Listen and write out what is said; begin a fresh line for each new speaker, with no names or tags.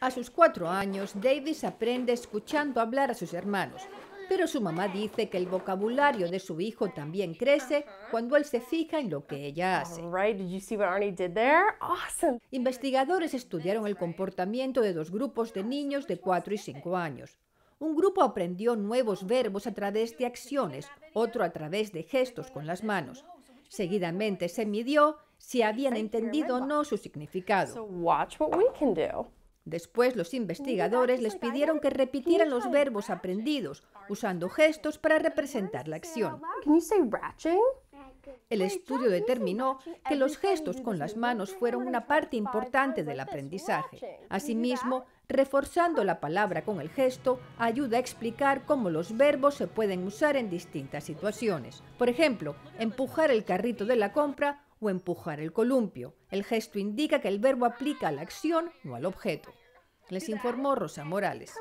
A sus cuatro años, Davis aprende escuchando hablar a sus hermanos, pero su mamá dice que el vocabulario de su hijo también crece cuando él se fija en lo que ella hace. Investigadores estudiaron el comportamiento de dos grupos de niños de cuatro y cinco años. Un grupo aprendió nuevos verbos a través de acciones, otro a través de gestos con las manos. Seguidamente se midió si habían entendido o no su significado. Después los investigadores les pidieron que repitieran los verbos aprendidos usando gestos para representar la acción. El estudio determinó que los gestos con las manos fueron una parte importante del aprendizaje. Asimismo, reforzando la palabra con el gesto ayuda a explicar cómo los verbos se pueden usar en distintas situaciones. Por ejemplo, empujar el carrito de la compra o empujar el columpio. El gesto indica que el verbo aplica a la acción, no al objeto. Les informó Rosa Morales.